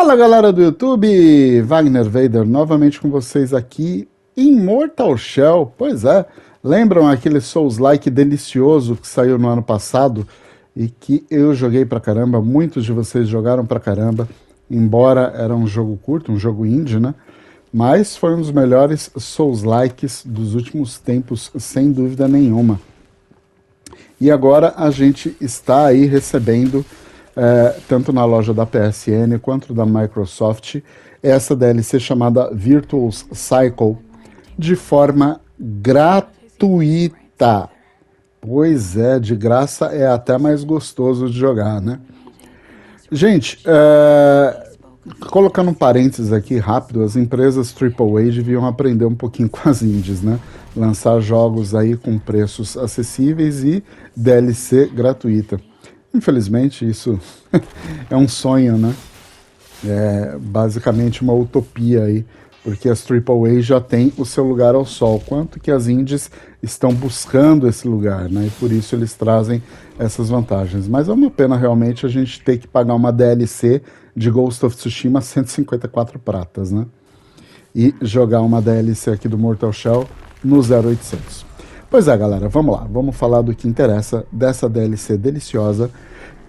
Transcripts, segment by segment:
Fala galera do YouTube, Wagner Vader novamente com vocês aqui em Mortal Shell. Pois é, lembram aquele Souls-like delicioso que saiu no ano passado e que eu joguei pra caramba, muitos de vocês jogaram pra caramba, embora era um jogo curto, um jogo indie, né? Mas foi um dos melhores Souls-likes dos últimos tempos, sem dúvida nenhuma. E agora a gente está aí recebendo é, tanto na loja da PSN quanto da Microsoft, essa DLC chamada Virtual Cycle, de forma gratuita. Pois é, de graça é até mais gostoso de jogar, né? Gente, é, colocando um parênteses aqui rápido, as empresas AAA deviam aprender um pouquinho com as indies, né? Lançar jogos aí com preços acessíveis e DLC gratuita. Infelizmente, isso é um sonho, né? É basicamente uma utopia aí, porque as AAA já têm o seu lugar ao sol, quanto que as indies estão buscando esse lugar, né? E por isso eles trazem essas vantagens. Mas é uma pena realmente a gente ter que pagar uma DLC de Ghost of Tsushima 154 pratas, né? E jogar uma DLC aqui do Mortal Shell no 0800. Pois é, galera, vamos lá, vamos falar do que interessa dessa DLC deliciosa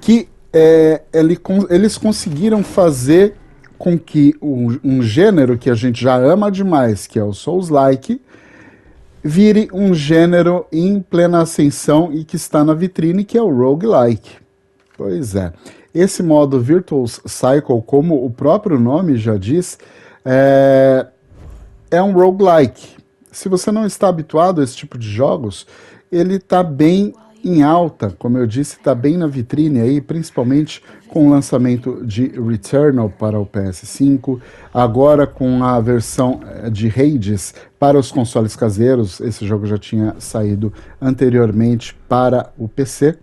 que é, ele, eles conseguiram fazer com que um, um, gênero que a gente já ama demais, que é o Souls-like, vire um gênero em plena ascensão e que está na vitrine, que é o roguelike. Pois é. Esse modo Virtual Cycle, como o próprio nome já diz, é, é um roguelike se você não está habituado a esse tipo de jogos, ele está bem em alta, como eu disse, está bem na vitrine aí, principalmente com o lançamento de Returnal para o PS5, agora com a versão eh, de Hades para os consoles caseiros, esse jogo já tinha saído anteriormente para o PC,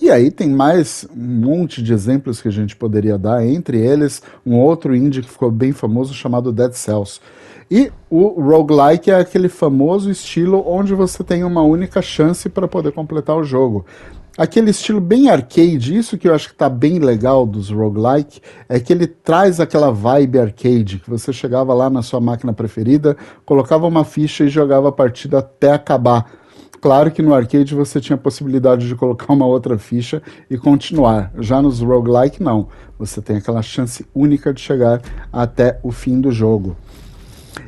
e aí tem mais um monte de exemplos que a gente poderia dar, entre eles um outro indie que ficou bem famoso chamado Dead Cells. E o roguelike é aquele famoso estilo onde você tem uma única chance para poder completar o jogo. Aquele estilo bem arcade, isso que eu acho que está bem legal dos roguelike, é que ele traz aquela vibe arcade, que você chegava lá na sua máquina preferida, colocava uma ficha e jogava a partida até acabar Claro que no arcade você tinha a possibilidade de colocar uma outra ficha e continuar. Já nos roguelike, não. Você tem aquela chance única de chegar até o fim do jogo.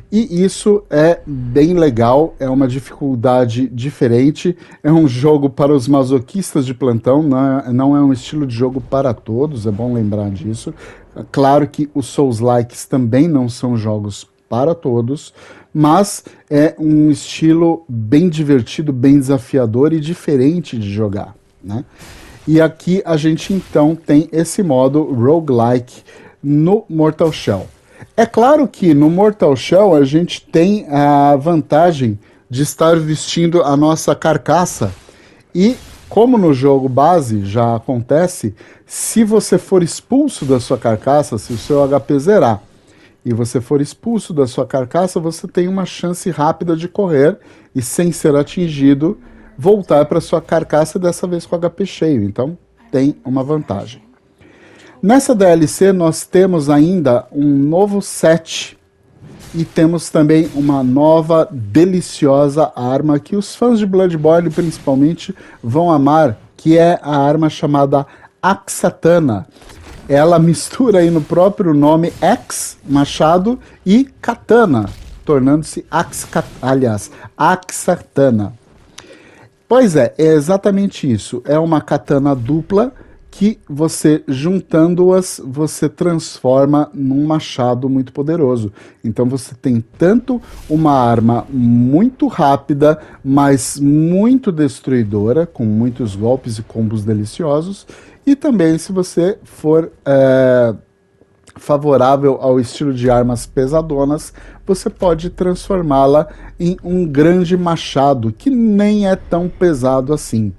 E isso é bem legal, é uma dificuldade diferente, é um jogo para os masoquistas de plantão, não é, não é um estilo de jogo para todos, é bom lembrar disso. Claro que os Souls Likes também não são jogos para todos, mas é um estilo bem divertido, bem desafiador e diferente de jogar. Né? E aqui a gente então tem esse modo roguelike no Mortal Shell. É claro que no Mortal Shell a gente tem a vantagem de estar vestindo a nossa carcaça e como no jogo base já acontece, se você for expulso da sua carcaça, se o seu HP zerar e você for expulso da sua carcaça, você tem uma chance rápida de correr e, sem ser atingido, voltar para sua carcaça, dessa vez com HP cheio. Então, tem uma vantagem. Nessa DLC, nós temos ainda um novo set e temos também uma nova deliciosa arma que os fãs de Bloodborne principalmente vão amar, que é a arma chamada Axatana ela mistura aí no próprio nome Axe Machado e Katana, tornando-se Axcat, aliás, Axatana. Pois é, é exatamente isso. É uma katana dupla que você juntando-as, você transforma num machado muito poderoso. Então você tem tanto uma arma muito rápida, mas muito destruidora, com muitos golpes e combos deliciosos, e também, se você for é, favorável ao estilo de armas pesadonas, você pode transformá-la em um grande machado, que nem é tão pesado assim.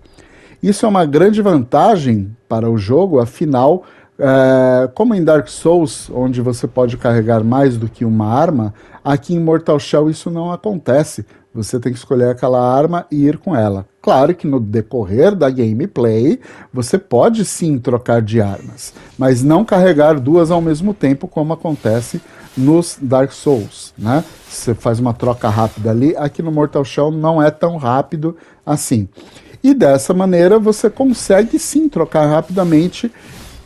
Isso é uma grande vantagem para o jogo, afinal, é, como em Dark Souls, onde você pode carregar mais do que uma arma, aqui em Mortal Shell isso não acontece. Você tem que escolher aquela arma e ir com ela. Claro que no decorrer da gameplay você pode sim trocar de armas, mas não carregar duas ao mesmo tempo, como acontece nos Dark Souls, né? Você faz uma troca rápida ali, aqui no Mortal Shell não é tão rápido assim. E dessa maneira você consegue sim trocar rapidamente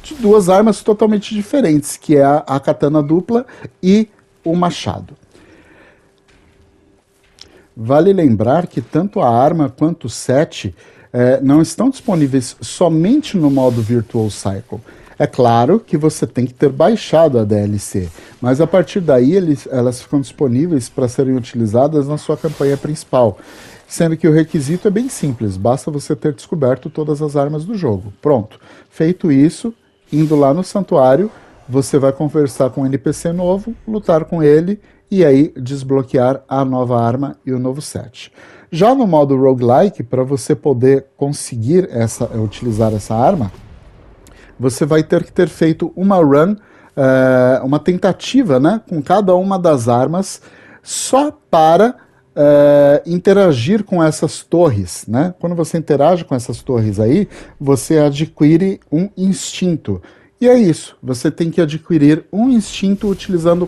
de duas armas totalmente diferentes, que é a katana dupla e o machado. Vale lembrar que tanto a arma quanto o set é, não estão disponíveis somente no modo Virtual Cycle. É claro que você tem que ter baixado a DLC, mas a partir daí eles, elas ficam disponíveis para serem utilizadas na sua campanha principal. Sendo que o requisito é bem simples, basta você ter descoberto todas as armas do jogo. Pronto. Feito isso, indo lá no santuário, você vai conversar com um NPC novo, lutar com ele e aí desbloquear a nova arma e o novo set. Já no modo roguelike, para você poder conseguir essa, eh, utilizar essa arma, você vai ter que ter feito uma run, eh, uma tentativa né, com cada uma das armas, só para eh, interagir com essas torres. Né? Quando você interage com essas torres aí, você adquire um instinto. E é isso, você tem que adquirir um instinto utilizando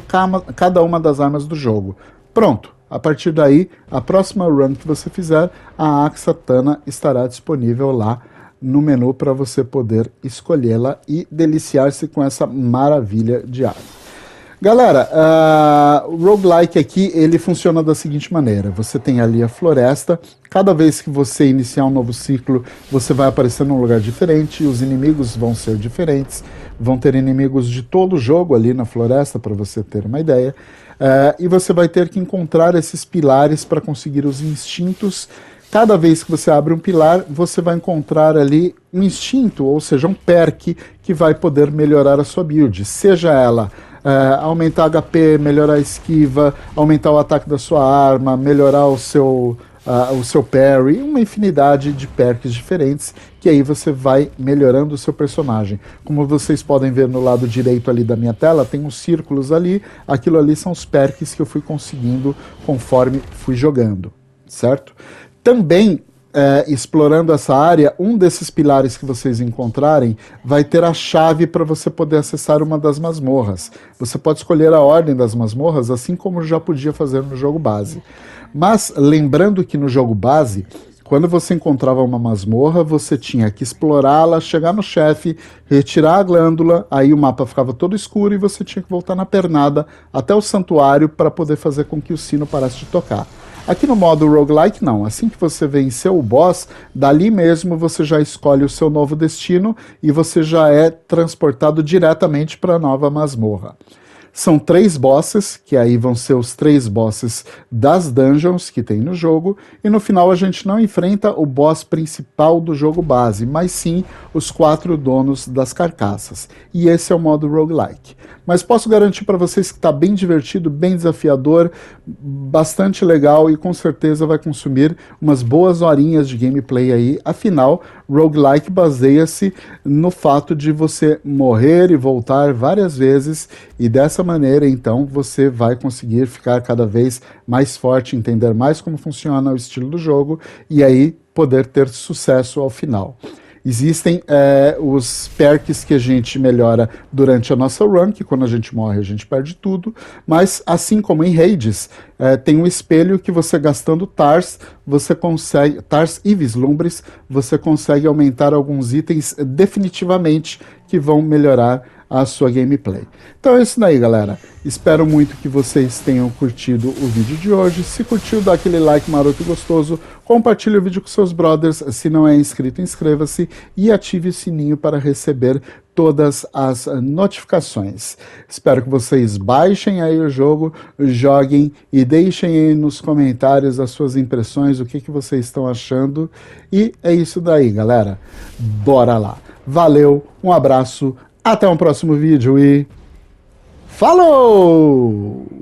cada uma das armas do jogo. Pronto, a partir daí, a próxima run que você fizer, a Axatana estará disponível lá no menu para você poder escolhê-la e deliciar-se com essa maravilha de arma. Galera, uh, o roguelike aqui, ele funciona da seguinte maneira. Você tem ali a floresta, cada vez que você iniciar um novo ciclo, você vai aparecer num lugar diferente, os inimigos vão ser diferentes, vão ter inimigos de todo o jogo ali na floresta, para você ter uma ideia. Uh, e você vai ter que encontrar esses pilares para conseguir os instintos cada vez que você abre um pilar, você vai encontrar ali um instinto, ou seja, um perk que vai poder melhorar a sua build, seja ela é, aumentar HP, melhorar a esquiva, aumentar o ataque da sua arma, melhorar o seu, uh, o seu parry, uma infinidade de perks diferentes que aí você vai melhorando o seu personagem. Como vocês podem ver no lado direito ali da minha tela, tem uns círculos ali, aquilo ali são os perks que eu fui conseguindo conforme fui jogando, certo? Também é, explorando essa área, um desses pilares que vocês encontrarem vai ter a chave para você poder acessar uma das masmorras. Você pode escolher a ordem das masmorras, assim como já podia fazer no jogo base. Mas lembrando que no jogo base quando você encontrava uma masmorra, você tinha que explorá-la, chegar no chefe, retirar a glândula, aí o mapa ficava todo escuro e você tinha que voltar na pernada até o santuário para poder fazer com que o sino parasse de tocar. Aqui no modo roguelike, não. Assim que você venceu o boss, dali mesmo você já escolhe o seu novo destino e você já é transportado diretamente para a nova masmorra. São três bosses, que aí vão ser os três bosses das dungeons que tem no jogo, e no final a gente não enfrenta o boss principal do jogo base, mas sim os quatro donos das carcaças. E esse é o modo roguelike. Mas posso garantir para vocês que está bem divertido, bem desafiador, bastante legal e com certeza vai consumir umas boas horinhas de gameplay aí. Afinal, roguelike baseia-se no fato de você morrer e voltar várias vezes, e dessa maneira, então, você vai conseguir ficar cada vez mais forte, entender mais como funciona o estilo do jogo e aí poder ter sucesso ao final. Existem é, os perks que a gente melhora durante a nossa run, que quando a gente morre a gente perde tudo, mas assim como em raids, é, tem um espelho que você gastando TARS, você consegue, TARS e vislumbres, você consegue aumentar alguns itens definitivamente que vão melhorar a sua gameplay. Então é isso daí, galera. Espero muito que vocês tenham curtido o vídeo de hoje. Se curtiu, dá aquele like maroto e gostoso. Compartilhe o vídeo com seus brothers. Se não é inscrito, inscreva-se e ative o sininho para receber todas as eh, notificações. Espero que vocês baixem aí o jogo, joguem e deixem aí nos comentários as suas impressões, o que, que vocês estão achando. E é isso daí, galera. Bora lá. Valeu, um abraço. Até um próximo vídeo e. Falou!